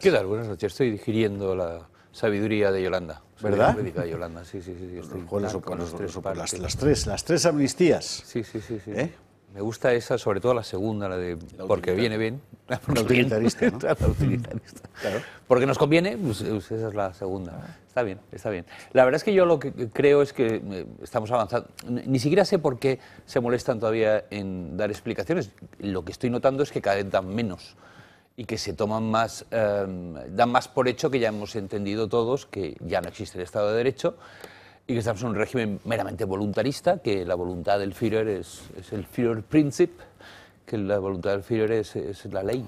¿Qué tal? Buenas noches. Estoy digiriendo la sabiduría de Yolanda. ¿Verdad? de Yolanda, sí, sí, sí. con tres las, las, tres, las tres amnistías. Sí, sí, sí. sí. ¿Eh? Me gusta esa, sobre todo la segunda, la de porque viene bien. La, utilitarista, ¿no? la utilitarista. Claro. Porque nos conviene, pues, pues, esa es la segunda. Está bien, está bien. La verdad es que yo lo que creo es que eh, estamos avanzando. Ni siquiera sé por qué se molestan todavía en dar explicaciones. Lo que estoy notando es que cada vez dan menos y que se toman más, em, dan más por hecho que ya hemos entendido todos que ya no existe el Estado de Derecho y que estamos en un régimen meramente voluntarista, que la voluntad del Führer es, el Führer Princip, que la voluntad del Führer es la ley.